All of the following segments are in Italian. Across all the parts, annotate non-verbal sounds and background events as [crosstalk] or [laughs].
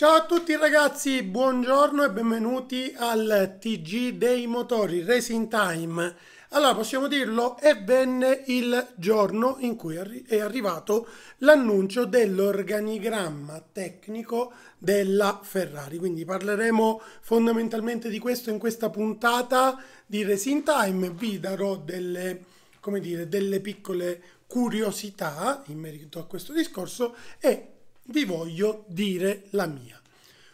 Ciao a tutti ragazzi, buongiorno e benvenuti al TG dei motori Racing Time. Allora possiamo dirlo, evvenne il giorno in cui è arrivato l'annuncio dell'organigramma tecnico della Ferrari, quindi parleremo fondamentalmente di questo in questa puntata di Racing Time, vi darò delle, come dire, delle piccole curiosità in merito a questo discorso e vi voglio dire la mia.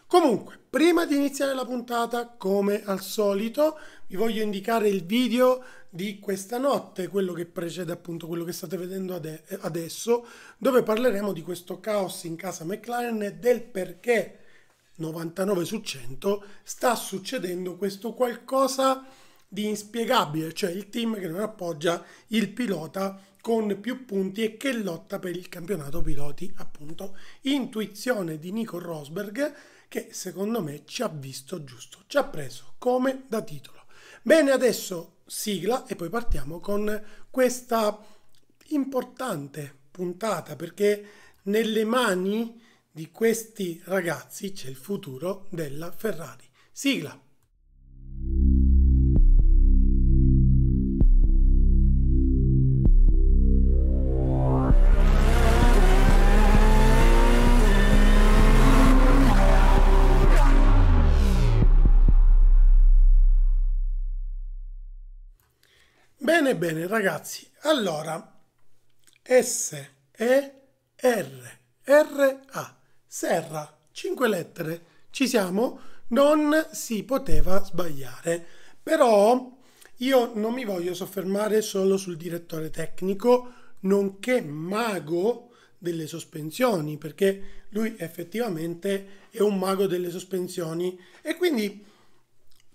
Comunque, prima di iniziare la puntata, come al solito, vi voglio indicare il video di questa notte, quello che precede appunto quello che state vedendo ade- adesso, dove parleremo di questo caos in casa McLaren e del perché 99 su 100 sta succedendo questo qualcosa di inspiegabile, cioè il team che non appoggia il pilota con più punti e che lotta per il campionato piloti, appunto. Intuizione di Nico Rosberg che secondo me ci ha visto giusto, ci ha preso come da titolo. Bene, adesso sigla e poi partiamo con questa importante puntata perché nelle mani di questi ragazzi c'è il futuro della Ferrari. Sigla. Bene, bene ragazzi, allora S, E, R, R, A, Serra, 5 lettere, ci siamo, non si poteva sbagliare, però io non mi voglio soffermare solo sul direttore tecnico, nonché mago delle sospensioni, perché lui effettivamente è un mago delle sospensioni e quindi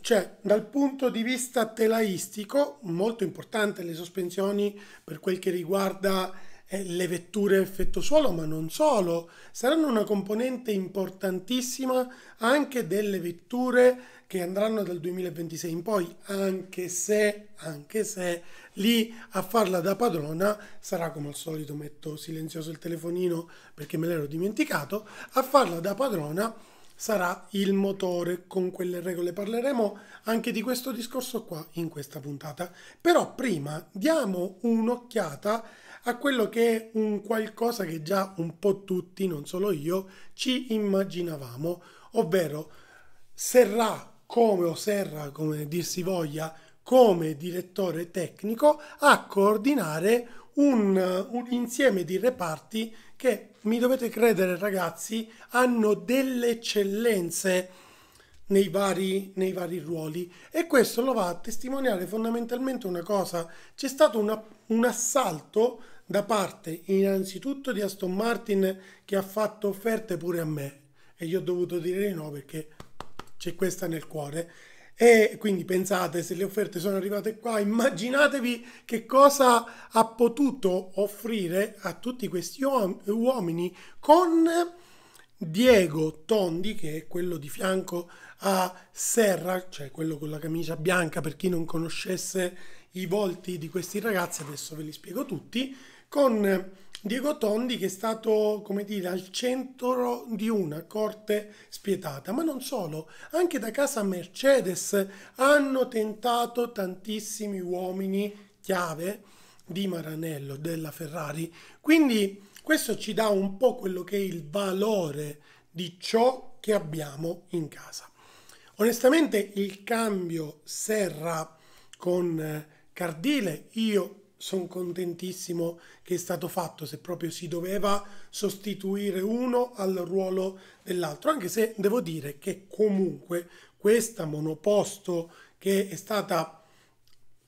cioè, dal punto di vista telaistico, molto importante le sospensioni per quel che riguarda eh, le vetture effetto suolo, ma non solo, saranno una componente importantissima anche delle vetture che andranno dal 2026 in poi, anche se, anche se lì a farla da padrona sarà come al solito, metto silenzioso il telefonino perché me l'ero dimenticato, a farla da padrona sarà il motore, con quelle regole parleremo anche di questo discorso qua in questa puntata. Però prima diamo un'occhiata a quello che è un qualcosa che già un po' tutti, non solo io, ci immaginavamo, ovvero Serrà come o Serra, come dir si voglia, come direttore tecnico a coordinare un, un insieme di reparti che, mi dovete credere ragazzi, hanno delle eccellenze nei vari, nei vari ruoli e questo lo va a testimoniare fondamentalmente una cosa, c'è stato una, un assalto da parte innanzitutto di Aston Martin che ha fatto offerte pure a me e io ho dovuto dire di no perché c'è questa nel cuore e quindi pensate, se le offerte sono arrivate qua, immaginatevi che cosa ha potuto offrire a tutti questi uomini con Diego Tondi, che è quello di fianco a Serra, cioè quello con la camicia bianca, per chi non conoscesse i volti di questi ragazzi, adesso ve li spiego tutti con Diego Tondi che è stato, come dire, al centro di una corte spietata, ma non solo, anche da casa Mercedes hanno tentato tantissimi uomini chiave di Maranello, della Ferrari. Quindi questo ci dà un po' quello che è il valore di ciò che abbiamo in casa. Onestamente il cambio Serra con eh, Cardile io sono contentissimo che è stato fatto, se proprio si doveva sostituire uno al ruolo dell'altro, anche se devo dire che comunque questa monoposto che è stata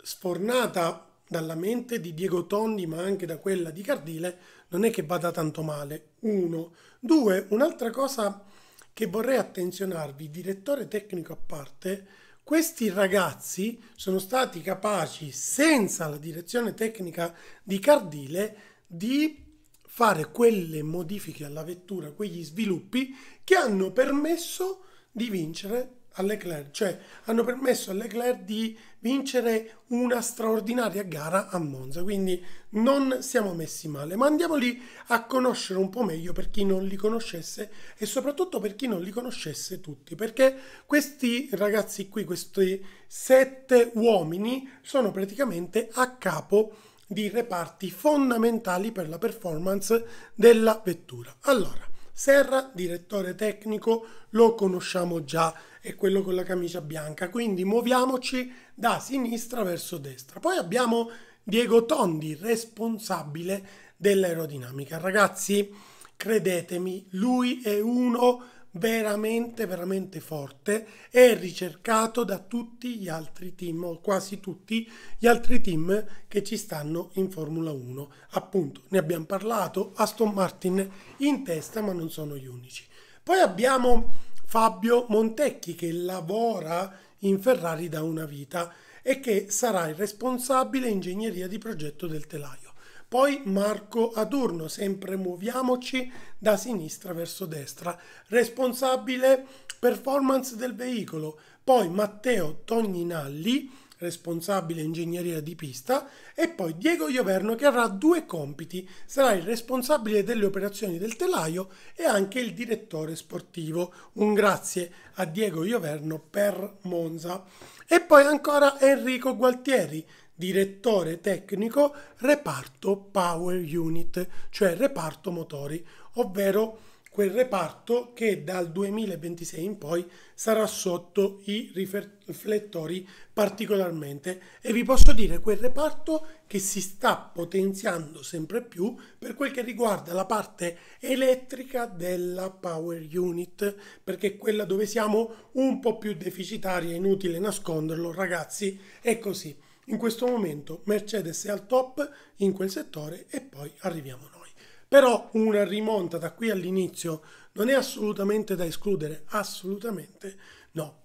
sfornata dalla mente di Diego Tondi, ma anche da quella di Cardile, non è che vada tanto male. Uno. Due, un'altra cosa che vorrei attenzionarvi, direttore tecnico a parte, questi ragazzi sono stati capaci, senza la direzione tecnica di Cardile, di fare quelle modifiche alla vettura, quegli sviluppi che hanno permesso di vincere a Leclerc, cioè hanno permesso a Leclerc di vincere una straordinaria gara a Monza, quindi non siamo messi male, ma andiamo lì a conoscere un po' meglio per chi non li conoscesse e soprattutto per chi non li conoscesse tutti, perché questi ragazzi qui, questi sette uomini, sono praticamente a capo di reparti fondamentali per la performance della vettura. Allora, Serra, direttore tecnico, lo conosciamo già, è quello con la camicia bianca, quindi muoviamoci da sinistra verso destra. Poi abbiamo Diego Tondi, responsabile dell'aerodinamica. Ragazzi, credetemi, lui è uno veramente veramente forte e ricercato da tutti gli altri team o quasi tutti gli altri team che ci stanno in Formula 1 appunto ne abbiamo parlato Aston Martin in testa ma non sono gli unici poi abbiamo Fabio Montecchi che lavora in Ferrari da una vita e che sarà il responsabile ingegneria di progetto del telaio poi Marco Adurno, sempre muoviamoci da sinistra verso destra, responsabile performance del veicolo. Poi Matteo Togninalli, responsabile ingegneria di pista, e poi Diego Ioverno che avrà due compiti, sarà il responsabile delle operazioni del telaio e anche il direttore sportivo. Un grazie a Diego Ioverno per Monza. E poi ancora Enrico Gualtieri, direttore tecnico reparto Power Unit, cioè reparto motori, ovvero quel reparto che dal 2026 in poi sarà sotto i riflettori particolarmente e vi posso dire quel reparto che si sta potenziando sempre più per quel che riguarda la parte elettrica della power unit perché è quella dove siamo un po' più deficitari è inutile nasconderlo ragazzi è così in questo momento Mercedes è al top in quel settore e poi arriviamo noi. Però una rimonta da qui all'inizio non è assolutamente da escludere, assolutamente no.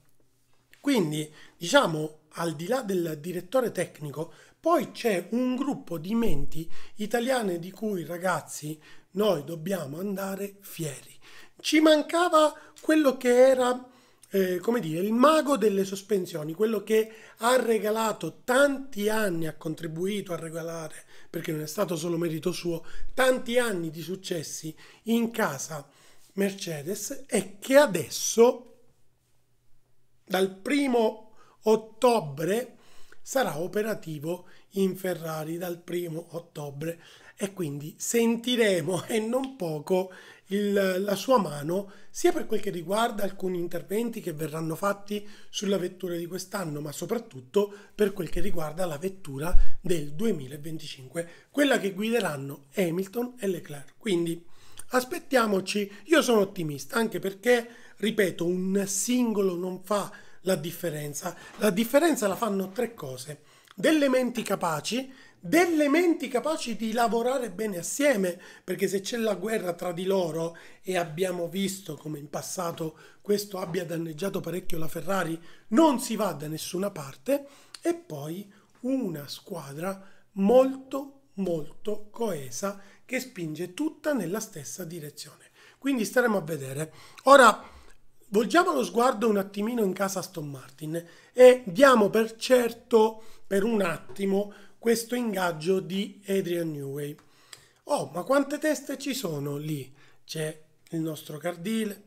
Quindi, diciamo, al di là del direttore tecnico, poi c'è un gruppo di menti italiane di cui, ragazzi, noi dobbiamo andare fieri. Ci mancava quello che era eh, come dire, il mago delle sospensioni, quello che ha regalato tanti anni, ha contribuito a regalare, perché non è stato solo merito suo, tanti anni di successi in casa Mercedes e che adesso, dal primo ottobre, sarà operativo in Ferrari dal primo ottobre e quindi sentiremo [laughs] e non poco il, la sua mano sia per quel che riguarda alcuni interventi che verranno fatti sulla vettura di quest'anno, ma soprattutto per quel che riguarda la vettura del 2025, quella che guideranno Hamilton e Leclerc. Quindi aspettiamoci, io sono ottimista anche perché, ripeto, un singolo non fa la differenza, la differenza la fanno tre cose, delle menti capaci, delle menti capaci di lavorare bene assieme, perché se c'è la guerra tra di loro e abbiamo visto come in passato questo abbia danneggiato parecchio la Ferrari, non si va da nessuna parte e poi una squadra molto molto coesa che spinge tutta nella stessa direzione. Quindi staremo a vedere. Ora volgiamo lo sguardo un attimino in casa Aston Martin e diamo per certo per un attimo questo ingaggio di Adrian Newey. Oh, ma quante teste ci sono lì? C'è il nostro Cardile,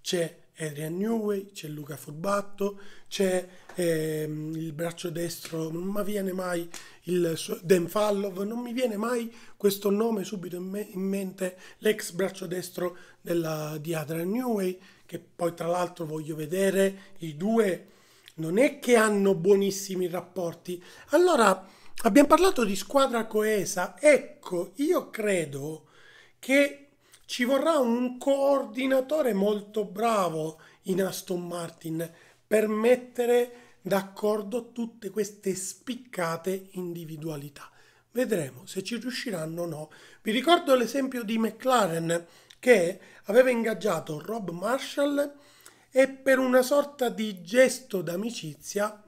c'è Adrian Newey, c'è Luca Furbatto, c'è ehm, il braccio destro, non mi viene mai il Dan Fallov, non mi viene mai questo nome subito in, me, in mente, l'ex braccio destro della, di Adrian Newey, che poi tra l'altro voglio vedere i due, non è che hanno buonissimi rapporti. Allora Abbiamo parlato di squadra coesa. Ecco, io credo che ci vorrà un coordinatore molto bravo in Aston Martin per mettere d'accordo tutte queste spiccate individualità. Vedremo se ci riusciranno o no. Vi ricordo l'esempio di McLaren che aveva ingaggiato Rob Marshall e per una sorta di gesto d'amicizia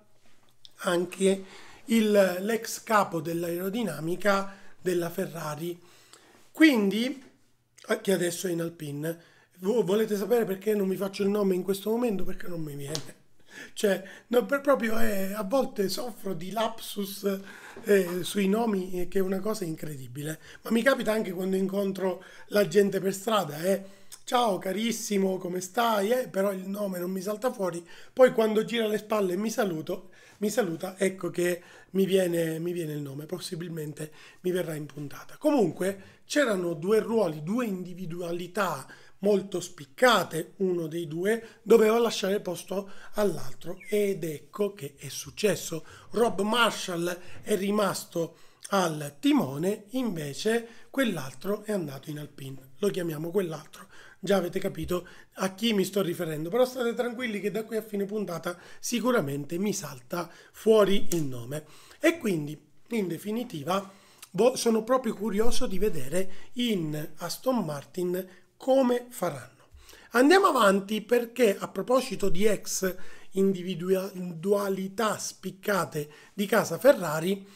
anche il, l'ex capo dell'aerodinamica della Ferrari. Quindi, eh, che adesso è in Alpine, volete sapere perché non mi faccio il nome in questo momento? Perché non mi viene. [laughs] Cioè, no, proprio eh, a volte soffro di lapsus eh, sui nomi, eh, che è una cosa incredibile. Ma mi capita anche quando incontro la gente per strada, eh. Ciao carissimo, come stai? Eh, però il nome non mi salta fuori. Poi quando gira le spalle e mi saluto mi saluta, ecco che mi viene, mi viene il nome, possibilmente mi verrà in puntata. Comunque c'erano due ruoli, due individualità molto spiccate, uno dei due doveva lasciare posto all'altro ed ecco che è successo. Rob Marshall è rimasto al timone, invece quell'altro è andato in Alpine. Lo chiamiamo quell'altro già avete capito a chi mi sto riferendo, però state tranquilli che da qui a fine puntata sicuramente mi salta fuori il nome. E quindi, in definitiva, boh, sono proprio curioso di vedere in Aston Martin come faranno. Andiamo avanti perché a proposito di ex individualità spiccate di casa Ferrari,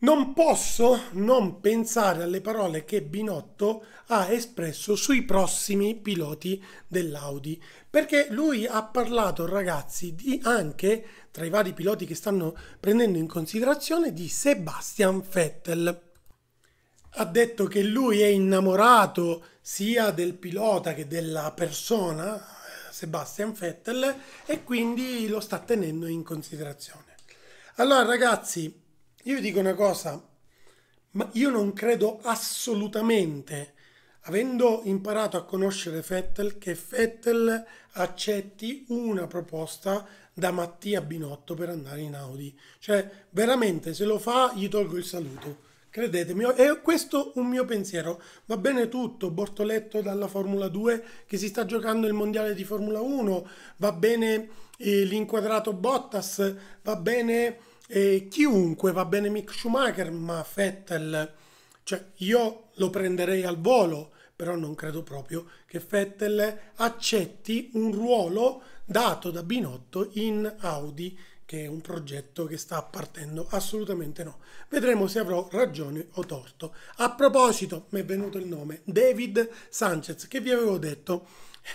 non posso non pensare alle parole che Binotto ha espresso sui prossimi piloti dell'Audi, perché lui ha parlato, ragazzi, di anche tra i vari piloti che stanno prendendo in considerazione di Sebastian Vettel. Ha detto che lui è innamorato sia del pilota che della persona, Sebastian Vettel, e quindi lo sta tenendo in considerazione. Allora, ragazzi, io dico una cosa, ma io non credo assolutamente, avendo imparato a conoscere Fettel, che Fettel accetti una proposta da Mattia Binotto per andare in Audi. Cioè, veramente, se lo fa, gli tolgo il saluto. Credetemi, è questo un mio pensiero. Va bene tutto, Bortoletto dalla Formula 2 che si sta giocando il mondiale di Formula 1, va bene eh, l'inquadrato Bottas, va bene e chiunque va bene Mick Schumacher, ma Vettel, cioè io lo prenderei al volo, però non credo proprio che Vettel accetti un ruolo dato da Binotto in Audi, che è un progetto che sta partendo, assolutamente no. Vedremo se avrò ragione o torto. A proposito, mi è venuto il nome David Sanchez, che vi avevo detto,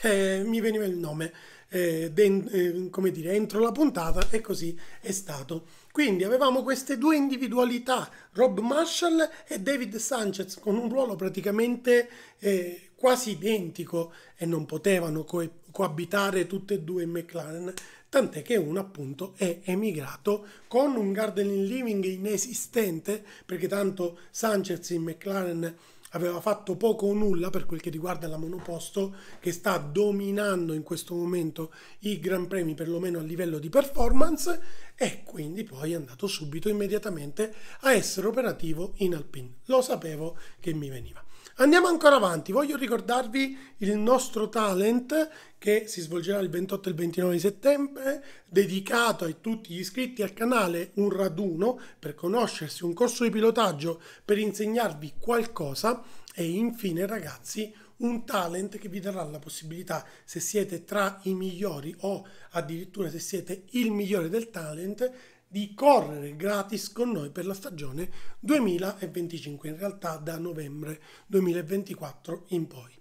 eh, mi veniva il nome eh, den, eh, come dire, entro la puntata e così è stato. Quindi avevamo queste due individualità, Rob Marshall e David Sanchez, con un ruolo praticamente eh, quasi identico e non potevano co- coabitare tutte e due in McLaren, tant'è che uno appunto è emigrato con un gardening living inesistente, perché tanto Sanchez in McLaren aveva fatto poco o nulla per quel che riguarda la monoposto che sta dominando in questo momento i Gran Premi perlomeno a livello di performance e quindi poi è andato subito immediatamente a essere operativo in Alpine. Lo sapevo che mi veniva. Andiamo ancora avanti, voglio ricordarvi il nostro talent che si svolgerà il 28 e il 29 settembre, dedicato a tutti gli iscritti al canale Un Raduno per conoscersi un corso di pilotaggio per insegnarvi qualcosa e infine ragazzi un talent che vi darà la possibilità, se siete tra i migliori o addirittura se siete il migliore del talent, di correre gratis con noi per la stagione 2025, in realtà da novembre 2024 in poi.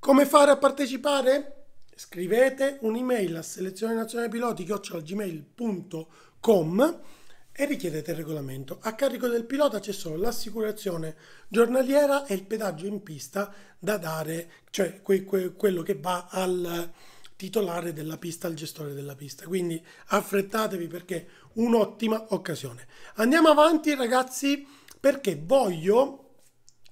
Come fare a partecipare? Scrivete un'email a selezione nazionale piloti gmail.com e richiedete il regolamento. A carico del pilota c'è solo l'assicurazione giornaliera e il pedaggio in pista da dare, cioè que- que- quello che va al, titolare della pista al gestore della pista. Quindi affrettatevi perché è un'ottima occasione. Andiamo avanti ragazzi perché voglio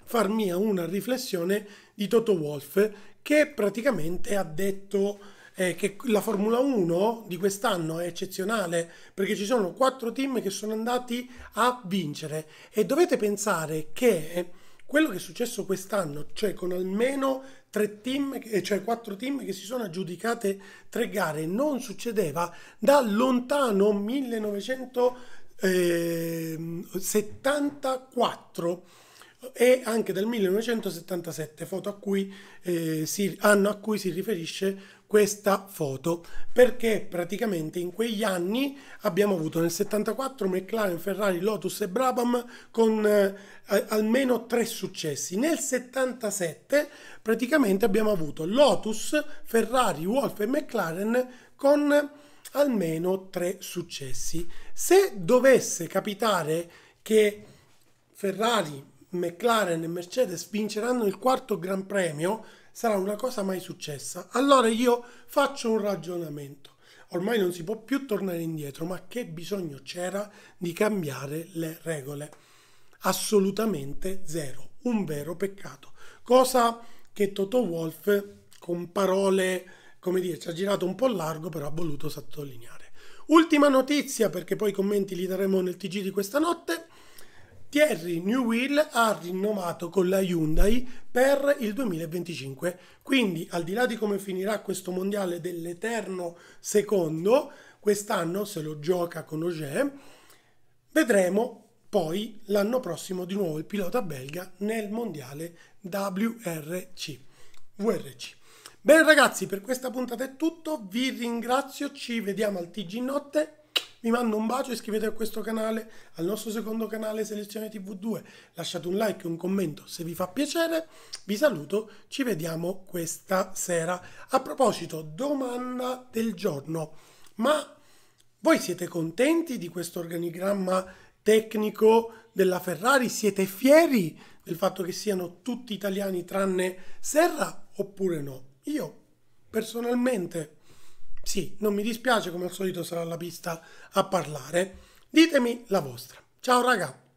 far mia una riflessione di Toto Wolff che praticamente ha detto eh, che la Formula 1 di quest'anno è eccezionale perché ci sono quattro team che sono andati a vincere e dovete pensare che eh, quello che è successo quest'anno, cioè con almeno tre team, eh, cioè quattro team che si sono aggiudicate tre gare. Non succedeva da lontano 1974 eh, eh, e anche dal 1977, foto a cui, eh, si, anno a cui si riferisce questa foto perché praticamente in quegli anni abbiamo avuto nel 74 McLaren, Ferrari, Lotus e Brabham con eh, almeno tre successi. Nel 77 praticamente abbiamo avuto Lotus, Ferrari, Wolf e McLaren con almeno tre successi. Se dovesse capitare che Ferrari, McLaren e Mercedes vinceranno il quarto Gran Premio, sarà una cosa mai successa. Allora io faccio un ragionamento. Ormai non si può più tornare indietro, ma che bisogno c'era di cambiare le regole? Assolutamente zero, un vero peccato. Cosa che Toto Wolf con parole, come dire, ci ha girato un po' largo, però ha voluto sottolineare. Ultima notizia, perché poi i commenti li daremo nel TG di questa notte. Thierry Newell ha rinnovato con la Hyundai per il 2025. Quindi, al di là di come finirà questo mondiale dell'eterno secondo, quest'anno se lo gioca con Ogier, vedremo poi l'anno prossimo di nuovo il pilota belga nel mondiale WRC. WRC. Bene ragazzi, per questa puntata è tutto, vi ringrazio, ci vediamo al TG Notte vi mando un bacio, iscrivetevi a questo canale, al nostro secondo canale Selezione TV2, lasciate un like, un commento se vi fa piacere, vi saluto, ci vediamo questa sera. A proposito, domanda del giorno, ma voi siete contenti di questo organigramma tecnico della Ferrari? Siete fieri del fatto che siano tutti italiani tranne Serra oppure no? Io personalmente sì, non mi dispiace, come al solito sarà la pista a parlare. Ditemi la vostra. Ciao raga!